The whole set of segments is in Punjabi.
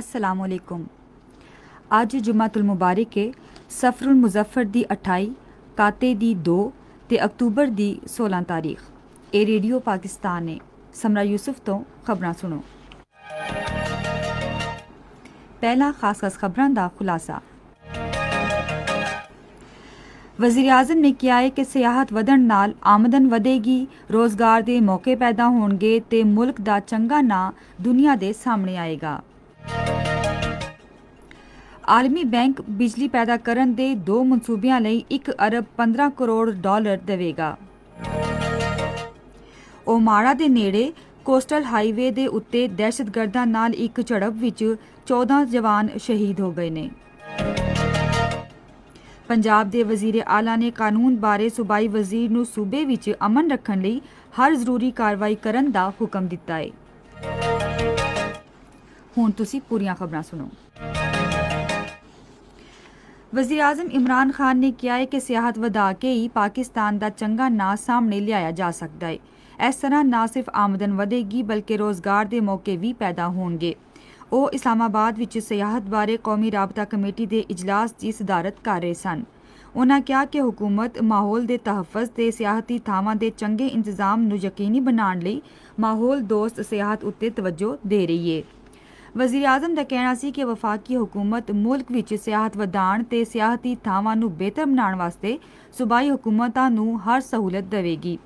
السلام علیکم آج جمعت المبارک ہے سفر المظفر دی اٹھائی کاتے دی دو تے اکتوبر دی سولہ تاریخ اے ریڈیو پاکستان ہے سمرا یوسف تو خبراں سنو پہلا خاص خاص خبراں دا خلاصہ وزیر اعظم نے کیا ہے کہ سیاحت ودن نال آمدن ودے گی روزگار دے موقع پیدا ہونگے تے ملک دا چنگا نا دنیا دے سامنے آئے گا ਆਲਮੀ ਬੈਂਕ ਬਿਜਲੀ ਪੈਦਾ ਕਰਨ ਦੇ ਦੋ ਮਨਸੂਬਿਆਂ ਲਈ 1 ਅਰਬ 15 ਕਰੋੜ ਡਾਲਰ ਦੇਵੇਗਾ ਓਮਾਰਾ ਦੇ ਨੇੜੇ ਕੋਸਟਲ ਹਾਈਵੇ ਦੇ ਉੱਤੇ ਦਹਿਸ਼ਤਗਰਦਾਂ ਨਾਲ ਇੱਕ ਝੜਪ ਵਿੱਚ 14 ਜਵਾਨ ਸ਼ਹੀਦ ਹੋ ਗਏ ਨੇ ਪੰਜਾਬ ਦੇ ਵਜ਼ੀਰ ਆਲਾ ਨੇ ਕਾਨੂੰਨ ਬਾਰੇ ਸੂਬਾਈ ਵਜ਼ੀਰ ਨੂੰ ਸੂਬੇ ਵਿੱਚ ਅਮਨ ਰੱਖਣ ਲਈ ਹਰ ਜ਼ਰੂਰੀ ਕਾਰਵਾਈ ਕਰਨ ਦਾ ਹੁਕਮ ਦਿੱਤਾ ਹੈ ਹੁਣ ਤੁਸੀਂ ਪੂਰੀਆਂ ਖਬਰਾਂ ਸੁਣੋ وزیر اعظم عمران خان نے کیا ہے کہ سیاحت وا کے ہی پاکستان کا چنگا نا سامنے لیا جا سکتا ہے اس طرح نہ صرف آمدن ودے گی بلکہ روزگار کے موقع بھی پیدا ہو گے وہ اسلام آباد سیاحت بارے قومی رابطہ کمیٹی کے اجلاس کی سدارت کر رہے سن انہوں نے کیا کہ حکومت ماحول کے تحفظ سے سیاحتی تھاواں کے چنے انتظام نقی بنا لی ماحول دوست سیاحت اتنے توجہ دے رہی ہے ਵਜ਼ੀਰ ਆਜ਼ਮ ਦਾ ਕਹਿਣਾ ਸੀ ਕਿ ਵਫਾਕੀ ਹਕੂਮਤ ਮੁਲਕ ਵਿੱਚ ਸਿਆਹਤ ਵਧਾਣ ਤੇ ਸਿਆਹਤੀ ਥਾਵਾਂ ਨੂੰ ਬਿਹਤਰ ਬਣਾਉਣ ਵਾਸਤੇ ਸੂਬਾਈ ਹਕੂਮਤਾਂ ਨੂੰ ਹਰ ਸਹੂਲਤ ਦੇਵੇਗੀ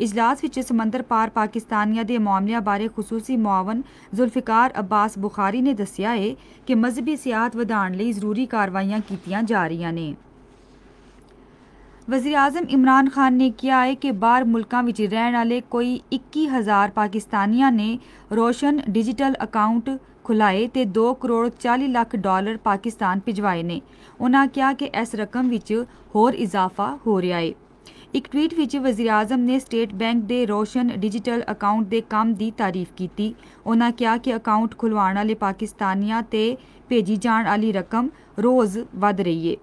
ਇਜਲਾਸ ਵਿੱਚ ਸਮੁੰਦਰ ਪਾਰ ਪਾਕਿਸਤਾਨੀਆਂ ਦੇ ਮਾਮਲਿਆਂ ਬਾਰੇ ਖਸੂਸੀ ਮੁਆਵਨ ਜ਼ੁਲਫਿਕਾਰ ਅਬਾਸ ਬੁਖਾਰੀ ਨੇ ਦੱਸਿਆ ਹੈ ਕਿ ਮਜ਼ਬੀ ਸਿਆਹਤ ਵਧਾਣ ਲਈ ਜ਼ਰੂਰੀ ਕਾਰਵਾਈਆਂ ਕੀਤੀਆਂ ਜਾ ਰਹੀਆਂ ਨੇ ਵਜ਼ੀਰ ਆਜ਼ਮ ਇਮਰਾਨ ਖਾਨ ਨੇ ਕਿਹਾ ਹੈ ਕਿ ਬਾਹਰ ਮੁਲਕਾਂ ਵਿੱਚ ਰਹਿਣ ਵਾਲੇ ਕੋਈ 21000 ਪਾਕਿਸਤਾਨੀਆਂ ਨੇ ਰੋਸ਼ਨ ਡਿਜੀਟਲ ਅਕਾਊਂਟ ਖੁਲਾਏ ਤੇ 2 ਕਰੋੜ 40 ਲੱਖ ਡਾਲਰ ਪਾਕਿਸਤਾਨ ਭਿਜਵਾਏ ਨੇ ਉਹਨਾਂ ਕਿਹਾ ਕਿ ਇਸ ਰਕਮ ਵਿੱਚ ਹੋਰ ਇਜ਼ਾਫਾ ਹੋ ਰਿਹਾ ਹੈ ਇੱਕ ਟਵੀਟ ਵਿੱਚ ਵਜ਼ੀਰ ਆਜ਼ਮ ਨੇ ਸਟੇਟ ਬੈਂਕ ਦੇ ਰੋਸ਼ਨ ਡਿਜੀਟਲ ਅਕਾਊਂਟ ਦੇ ਕੰਮ ਦੀ ਤਾਰੀਫ ਕੀਤੀ ਉਹਨਾਂ ਕਿਹਾ ਕਿ ਅਕਾਊਂਟ ਖੁਲਵਾਉਣ ਵਾਲੇ ਪਾਕਿਸਤਾਨੀਆਂ ਤੇ ਭੇਜੀ ਜਾਣ ਵਾਲੀ ਰਕਮ ਰੋਜ਼ ਵੱਧ ਰਹੀ ਹੈ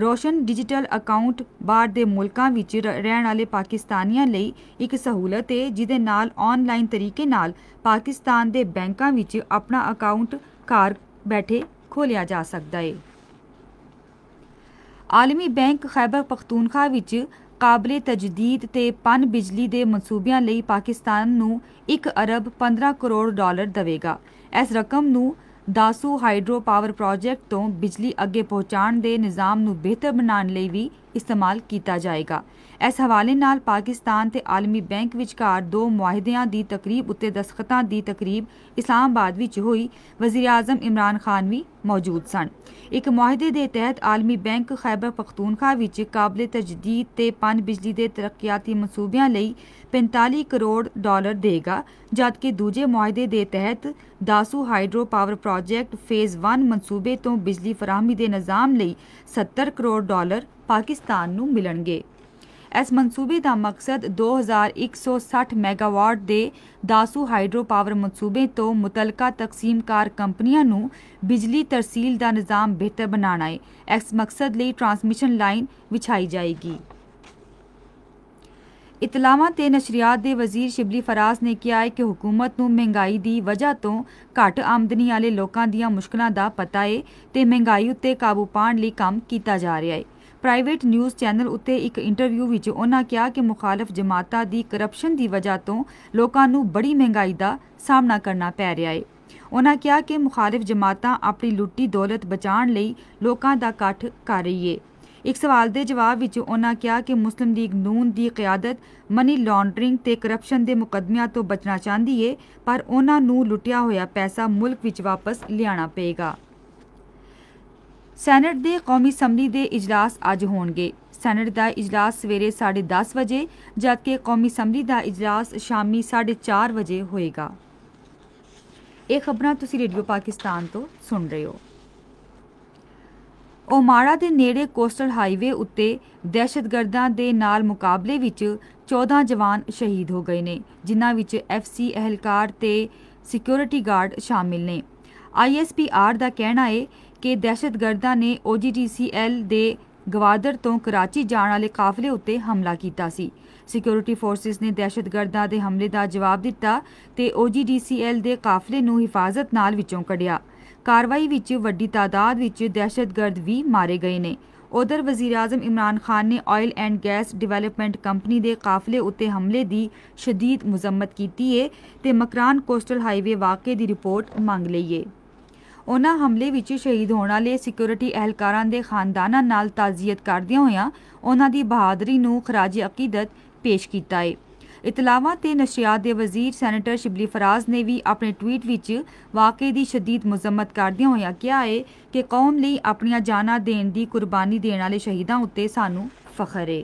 ਰੋਸ਼ਨ ਡਿਜੀਟਲ ਅਕਾਊਂਟ ਬਾਹਰ ਦੇ ਮੁਲਕਾਂ ਵਿੱਚ ਰਹਿਣ ਵਾਲੇ ਪਾਕਿਸਤਾਨੀਆਂ ਲਈ ਇੱਕ ਸਹੂਲਤ ਹੈ ਜਿਹਦੇ ਨਾਲ ਆਨਲਾਈਨ ਤਰੀਕੇ ਨਾਲ ਪਾਕਿਸਤਾਨ ਦੇ ਬੈਂਕਾਂ ਵਿੱਚ ਆਪਣਾ ਅਕਾਊਂਟ ਘਰ ਬੈਠੇ ਖੋਲਿਆ ਜਾ ਸਕਦਾ ਹੈ ਆਲਮੀ ਬੈਂਕ ਖੈਬਰ ਪਖਤੂਨਖਾ ਵਿੱਚ ਕਾਬਲੇ ਤਜਦੀਦ ਤੇ ਪਨ ਬਿਜਲੀ ਦੇ ਮਨਸੂਬਿਆਂ ਲਈ ਪਾਕਿਸਤਾਨ ਨੂੰ 1 ਅਰਬ 15 ਕਰੋੜ ਡਾਲਰ ਦੇਵੇਗਾ ਇਸ ਰਕਮ ਨੂੰ ਦਾਸੂ ਹਾਈਡਰੋ ਪਾਵਰ ਪ੍ਰੋਜੈਕਟ ਤੋਂ ਬਿਜਲੀ ਅੱਗੇ ਪਹੁੰਚਾਣ ਦੇ ਨਿਜ਼ਾਮ ਨੂੰ ਬਿਹਤਰ ਬਣਾਉਣ ਲਈ ਵੀ ਇਸਤੇਮਾਲ ਕੀਤਾ ਜਾਏਗਾ ਇਸ ਹਵਾਲੇ ਨਾਲ ਪਾਕਿਸਤਾਨ ਤੇ ਆਲਮੀ ਬੈਂਕ ਵਿਚਕਾਰ ਦੋ ਮੁਆਹਦਿਆਂ ਦੀ ਤਕਰੀਬ ਉੱਤੇ ਦਸਖਤਾਂ ਦੀ ਤਕਰੀਬ ਇਸਲਾਮਾਬਾਦ ਵਿੱਚ ਹੋਈ ਵਜ਼ੀਰ ਆਜ਼ਮ ਇਮਰਾਨ ਖਾਨ ਵੀ ਮੌਜੂਦ ਸਨ ਇੱਕ ਮੁਆਹਦੇ ਦੇ ਤਹਿਤ ਆਲਮੀ ਬੈਂਕ ਖੈਬਰ ਪਖਤੂਨਖਾ ਵਿੱਚ ਕਾਬਲੇ ਤਜਦੀਦ ਤੇ ਪਨ ਬਿਜਲੀ ਦੇ ਤਰੱਕੀਆਤੀ ਮਨਸੂਬਿਆਂ ਲਈ 45 ਕਰੋੜ ਡਾਲਰ ਦੇਗਾ ਜਦਕਿ ਦੂਜੇ ਮੁਆਹਦੇ ਦੇ ਤਹਿਤ Dasu hydropower project phase 1 ਮਨਸੂਬੇ ਤੋਂ ਬਿਜਲੀ ਫਰਾਹਮੀ ਦੇ ਨਿਜ਼ਾਮ ਲਈ 70 ਕਰੋੜ ਡਾਲਰ ਪਾਕਿਸਤਾਨ ਨੂੰ ਮਿਲਣਗੇ ਇਸ ਮਨਸੂਬੇ ਦਾ ਮਕਸਦ 2160 ਮੈਗਾਵਾਟ ਦੇ ਦਾਸੂ ਹਾਈਡਰੋ ਪਾਵਰ ਮਨਸੂਬੇ ਤੋਂ ਮੁਤਲਕਾ ਤਕਸੀਮਕਾਰ ਕੰਪਨੀਆਂ ਨੂੰ ਬਿਜਲੀ ਤਰਸੀਲ ਦਾ ਨਿਜ਼ਾਮ ਬਿਹਤਰ ਬਣਾਉਣਾ ਹੈ ਇਸ ਮਕਸਦ ਲਈ ਟਰਾਂਸਮਿਸ਼ਨ ਲਾਈਨ ਵਿਛਾਈ ਜਾਏਗੀ ਇਤਲਾਵਾਂ ਤੇ ਨਸ਼ਰੀਆਤ ਦੇ ਵਜ਼ੀਰ ਸ਼ਿਬਲੀ ਫਰਾਜ਼ ਨੇ ਕਿਹਾ ਹੈ ਕਿ ਹਕੂਮਤ ਨੂੰ ਮਹਿੰਗਾਈ ਦੀ ਵਜ੍ਹਾ ਤੋਂ ਘੱਟ ਆਮਦਨੀ ਵਾਲੇ ਲੋਕਾਂ ਦੀਆਂ ਮੁਸ਼ਕਲਾਂ ਦਾ ਪਤਾ ਹੈ ਤੇ ਮਹਿੰਗਾਈ ਉੱਤੇ ਕਾਬੂ ਪਾਉਣ ਲਈ ਕੰਮ ਕੀਤਾ ਜਾ ਰਿਹਾ ਹੈ ਪ੍ਰਾਈਵੇਟ ਨਿਊਜ਼ ਚੈਨਲ ਉੱਤੇ ਇੱਕ ਇੰਟਰਵਿਊ ਵਿੱਚ ਉਹਨਾਂ ਕਿਹਾ ਕਿ ਮੁਖਾਲਫ ਜਮਾਤਾਂ ਦੀ ਕਰਪਸ਼ਨ ਦੀ ਵਜ੍ਹਾ ਤੋਂ ਲੋਕਾਂ ਨੂੰ ਬੜੀ ਮਹਿੰਗਾਈ ਦਾ ਸਾਹਮਣਾ ਕਰਨਾ ਪੈ ਰਿਹਾ ਹੈ ਉਹਨਾਂ ਕਿਹਾ ਕਿ ਮੁਖਾਲਫ ਜਮਾਤਾਂ ਆਪਣੀ ਲੁੱਟੀ ਦੌਲਤ ਬਚਾਉਣ ਲਈ ਲੋਕਾਂ ਦਾ ਇਕੱਠ ਕਰ ਰਹੀ ਹੈ ਇੱਕ ਸਵਾਲ ਦੇ ਜਵਾਬ ਵਿੱਚ ਉਹਨਾਂ ਕਿਹਾ ਕਿ ਮੁਸਲਿਮ ਲੀਗ ਨੂਨ ਦੀ ਕਿਆਦਤ ਮਨੀ ਲਾਂਡਰਿੰਗ ਤੇ ਕਰਪਸ਼ਨ ਦੇ ਮੁਕਦਮਿਆਂ ਤੋਂ ਬਚਣਾ ਚਾਹੁੰਦੀ ਏ ਪਰ ਉਹਨਾਂ ਨੂੰ ਲੁੱਟਿਆ ਹੋਇਆ ਪੈਸਾ ਮੁਲਕ ਵਿੱਚ ਵਾਪਸ ਲਿਆਣਾ ਪਏਗਾ ਸੈਨੇਟ ਦੇ ਕੌਮੀ ਸੰਮਲੀ ਦੇ ਇਜਲਾਸ ਅੱਜ ਹੋਣਗੇ ਸੈਨੇਟ ਦਾ ਇਜਲਾਸ ਸਵੇਰੇ 10:30 ਵਜੇ ਜਦਕਿ ਕੌਮੀ ਸੰਮਲੀ ਦਾ ਇਜਲਾਸ ਸ਼ਾਮੀ 4:30 ਵਜੇ ਹੋਏਗਾ ਇਹ ਖਬਰਾਂ ਤੁਸੀਂ ਰੇਡੀਓ ਪਾਕਿਸਤਾਨ ਤੋਂ ਸੁਣ ਰਹੇ ਹੋ ਉਮਾਰਾ ਦੇ ਨੇੜੇ ਕੋਸਟਲ ਹਾਈਵੇ ਉੱਤੇ ਦਹਿਸ਼ਤਗਰਦਾਂ ਦੇ ਨਾਲ ਮੁਕਾਬਲੇ ਵਿੱਚ 14 ਜਵਾਨ ਸ਼ਹੀਦ ਹੋ ਗਏ ਨੇ ਜਿਨ੍ਹਾਂ ਵਿੱਚ ਐਫਸੀ ਅਹਿਲਕਾਰ ਤੇ ਸਿਕਿਉਰਿਟੀ ਗਾਰਡ ਸ਼ਾਮਿਲ ਨੇ ਆਈਐਸਪੀਆਰ ਦਾ ਕਹਿਣਾ ਹੈ ਕਿ ਦਹਿਸ਼ਤਗਰਦਾਂ ਨੇ OGDCL ਦੇ ਗਵਾਦਰ ਤੋਂ ਕਰਾਚੀ ਜਾਣ ਵਾਲੇ ਕਾਫਲੇ ਉੱਤੇ ਹਮਲਾ ਕੀਤਾ ਸੀ ਸਿਕਿਉਰਿਟੀ ਫੋਰਸਿਸ ਨੇ ਦਹਿਸ਼ਤਗਰਦਾਂ ਦੇ ਹਮਲੇ ਦਾ ਜਵਾਬ ਦਿੱਤਾ ਤੇ OGDCL ਦੇ ਕਾਫਲੇ ਨੂੰ ਹਿਫਾਜ਼ਤ ਨਾਲ ਵਿੱਚੋਂ ਕੱਢਿਆ ਕਾਰਵਾਈ ਵਿੱਚ ਵੱਡੀ ਤਾਦਾਦ ਵਿੱਚ ਦਹਿਸ਼ਤਗਰਦ ਵੀ ਮਾਰੇ ਗਏ ਨੇ ਉਧਰ ਵਜ਼ੀਰ-ਆਜ਼ਮ ਇਮਰਾਨ ਖਾਨ ਨੇ Oil and Gas Development Company ਦੇ ਕਾਫਲੇ ਉੱਤੇ ਹਮਲੇ ਦੀ شدید ਮੁਜ਼ੰਮਤ ਕੀਤੀ ਹੈ ਤੇ ਮਕਰਾਨ ਕੋਸਟਲ ਹਾਈਵੇ ਵਾਕਏ ਦੀ ਰਿਪੋਰਟ ਮੰਗ ਲਈ ਹੈ ਉਹਨਾਂ ਹਮਲੇ ਵਿੱਚ ਸ਼ਹੀਦ ਹੋਣ ਵਾਲੇ ਸਿਕਿਉਰਿਟੀ ਅਹਿਲਕਾਰਾਂ ਦੇ ਖਾਨਦਾਨਾਂ ਨਾਲ ਤਾਜ਼ੀਅਤ ਕਰਦਿਆਂ ਹੋਇਆਂ ਉਹਨਾਂ ਦੀ ਬਹਾਦਰੀ ਨੂੰ ਖਰਾਜ ਅਕੀਦਤ ਪੇਸ਼ ਕੀਤਾ ਹੈ ਇਤਲਾਵਾ ਤੇ ਨਸ਼ਿਆਤ ਦੇ ਵਜ਼ੀਰ ਸੈਨੇਟਰ ਸ਼ਿਬਲੀ ਫਰਾਜ਼ ਨੇ ਵੀ ਆਪਣੇ ਟਵੀਟ ਵਿੱਚ ਵਾਕਏ ਦੀ شدید ਮੁਜ਼ਮਤ ਕਰਦਿਆਂ ਹੋਇਆਂ ਕਿਹਾ ਹੈ ਕਿ ਕੌਮ ਲਈ ਆਪਣੀਆਂ ਜਾਨਾਂ ਦੇਣ ਦੀ ਕੁਰਬਾਨੀ ਦੇਣ ਵਾਲੇ ਸ਼ਹੀਦਾਂ ਉੱਤੇ ਸਾਨੂੰ ਫਖਰ ਹੈ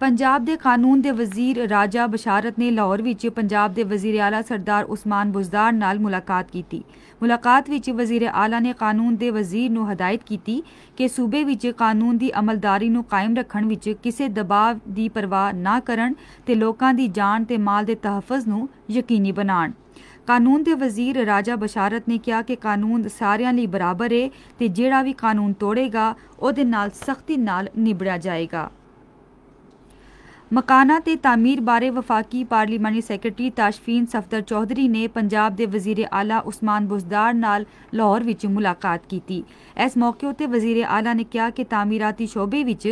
ਪੰਜਾਬ ਦੇ ਕਾਨੂੰਨ ਦੇ ਵਜ਼ੀਰ ਰਾਜਾ ਬਸ਼ਾਰਤ ਨੇ ਲਾਹੌਰ ਵਿੱਚ ਪੰਜਾਬ ਦੇ ਵਜ਼ੀਰ ਆਲਾ ਸਰਦਾਰ ਉਸਮਾਨ ਬੁਜ਼ਦਾਰ ਨਾਲ ਮੁਲਾਕਾਤ ਕੀਤੀ ਮੁਲਾਕਾਤ ਵਿੱਚ ਵਜ਼ੀਰ ਆਲਾ ਨੇ ਕਾਨੂੰਨ ਦੇ ਵਜ਼ੀਰ ਨੂੰ ਹਦਾਇਤ ਕੀਤੀ ਕਿ ਸੂਬੇ ਵਿੱਚ ਕਾਨੂੰਨ ਦੀ ਅਮਲਦਾਰੀ ਨੂੰ ਕਾਇਮ ਰੱਖਣ ਵਿੱਚ ਕਿਸੇ ਦਬਾਅ ਦੀ ਪਰਵਾਹ ਨਾ ਕਰਨ ਤੇ ਲੋਕਾਂ ਦੀ ਜਾਨ ਤੇ ਮਾਲ ਦੇ ਤਹਫਜ਼ ਨੂੰ ਯਕੀਨੀ ਬਣਾਉਣ ਕਾਨੂੰਨ ਦੇ ਵਜ਼ੀਰ ਰਾਜਾ ਬਸ਼ਾਰਤ ਨੇ ਕਿਹਾ ਕਿ ਕਾਨੂੰਨ ਸਾਰਿਆਂ ਲਈ ਬਰਾਬਰ ਹੈ ਤੇ ਜਿਹੜਾ ਵੀ ਕਾਨੂੰਨ ਤੋੜੇਗਾ ਉਹਦੇ ਨਾਲ ਸਖਤੀ ਨਾਲ ਨਿਬੜਿਆ ਜਾਏਗਾ ਮਕਾਨਾਂ ਤੇ ਤਾਮੀਰ ਬਾਰੇ ਵਫਾਕੀ ਪਾਰਲੀਮਾਨੀ ਸੈਕਟਰੀ ਤਾਸ਼ਫੀਨ ਸਫਦਰ ਚੌਧਰੀ ਨੇ ਪੰਜਾਬ ਦੇ ਵਜ਼ੀਰ ਆਲਾ ਉਸਮਾਨ ਬੁਜ਼ਦਾਰ ਨਾਲ ਲਾਹੌਰ ਵਿੱਚ ਮੁਲਾਕਾਤ ਕੀਤੀ ਇਸ ਮੌਕੇ ਉਤੇ ਵਜ਼ੀਰ ਆਲਾ ਨੇ ਕਿਹਾ ਕਿ ਤਾਮੀਰਾਤੀ ਸ਼ੋਬੇ ਵਿੱਚ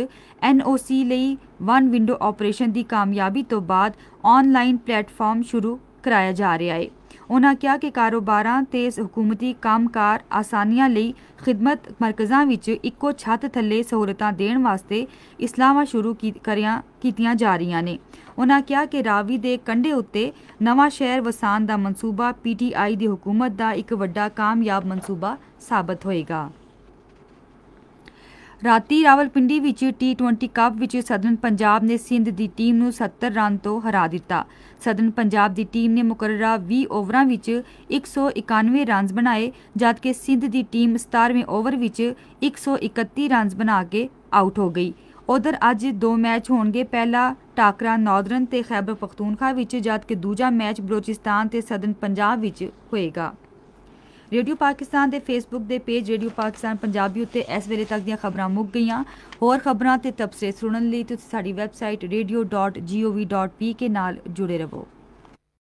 ਐਨਓਸੀ ਲਈ ਵਨ ਵਿੰਡੋ ਆਪਰੇਸ਼ਨ ਦੀ ਕਾਮਯਾਬੀ ਤੋਂ ਬਾਅਦ ਆਨਲਾਈਨ ਪਲੇਟਫਾਰਮ ਸ਼ੁਰੂ ਕਰਾਇਆ ਜਾ ਰਿਹਾ ਹੈ ਉਹਨਾਂ ਕਿਹਾ ਕਿ ਕਾਰੋਬਾਰਾਂ ਤੇ ਹਕੂਮਤੀ ਕੰਮਕਾਰ ਆਸਾਨੀਆਂ ਲਈ ਖidmat ਮਰਕਜ਼ਾਂ ਵਿੱਚ ਇੱਕੋ ਛੱਤ ਥੱਲੇ ਸਹੂਲਤਾਂ ਦੇਣ ਵਾਸਤੇ ਇਸਲਾਮਾ ਸ਼ੁਰੂ ਕਰਿਆ ਕੀਤੀਆਂ ਜਾ ਰਹੀਆਂ ਨੇ ਉਹਨਾਂ ਕਿਹਾ ਕਿ ਰਾਵੀ ਦੇ ਕੰਢੇ ਉੱਤੇ ਨਵਾਂ ਸ਼ਹਿਰ ਵਸਾਨ ਦਾ ਮਨਸੂਬਾ ਪੀਟੀਆਈ ਦੀ ਹਕੂਮਤ ਦਾ ਇੱਕ ਵੱਡਾ ਕਾਮਯਾਬ ਮਨਸੂਬਾ ਸਾਬਤ ਹੋਏਗਾ ਰਾਤੀ ਰਾਵਲਪਿੰਡੀ ਵਿੱਚ T20 ਕੱਪ ਵਿੱਚ ਸਦਨ ਪੰਜਾਬ ਨੇ ਸਿੰਧ ਦੀ ਟੀਮ ਨੂੰ 70 ਰਨ ਤੋਂ ਹਰਾ ਦਿੱਤਾ ਸਦਨ ਪੰਜਾਬ ਦੀ ਟੀਮ ਨੇ ਮੁਕਰਰਾ 20 ਓਵਰਾਂ ਵਿੱਚ 191 ਰਨਸ ਬਣਾਏ ਜਦਕਿ ਸਿੰਧ ਦੀ ਟੀਮ 17ਵੇਂ ਓਵਰ ਵਿੱਚ 131 ਰਨਸ ਬਣਾ ਕੇ ਆਊਟ ਹੋ ਗਈ ਉਧਰ ਅੱਜ ਦੋ ਮੈਚ ਹੋਣਗੇ ਪਹਿਲਾ ਟਾਕਰਾ ਨੌਦਰਨ ਤੇ ਖੈਬਰ ਪਖਤੂਨਖਾ ਵਿੱਚ ਜਦਕਿ ਦੂਜਾ ਮੈਚ ਬਲੋਚਿਸਤਾਨ ਤੇ ਸਦਨ ਪੰਜਾਬ ਵਿੱਚ ਹੋਏਗਾ ਰੇਡੀਓ ਪਾਕਿਸਤਾਨ ਦੇ ਫੇਸਬੁੱਕ ਦੇ ਪੇਜ ਰੇਡੀਓ ਪਾਕਿਸਤਾਨ ਪੰਜਾਬੀ ਉੱਤੇ ਇਸ ਵੇਲੇ ਤੱਕ ਦੀਆਂ ਖਬਰਾਂ ਮੁੱਕ ਗਈਆਂ ਹੋਰ ਖਬਰਾਂ ਤੇ ਤਬਸਰੇ ਸੁਣਨ ਲਈ ਤੁਸੀਂ ਸਾਡੀ ਵੈਬਸਾਈਟ radio.gov.pk ਨਾਲ ਜੁੜੇ ਰਹੋ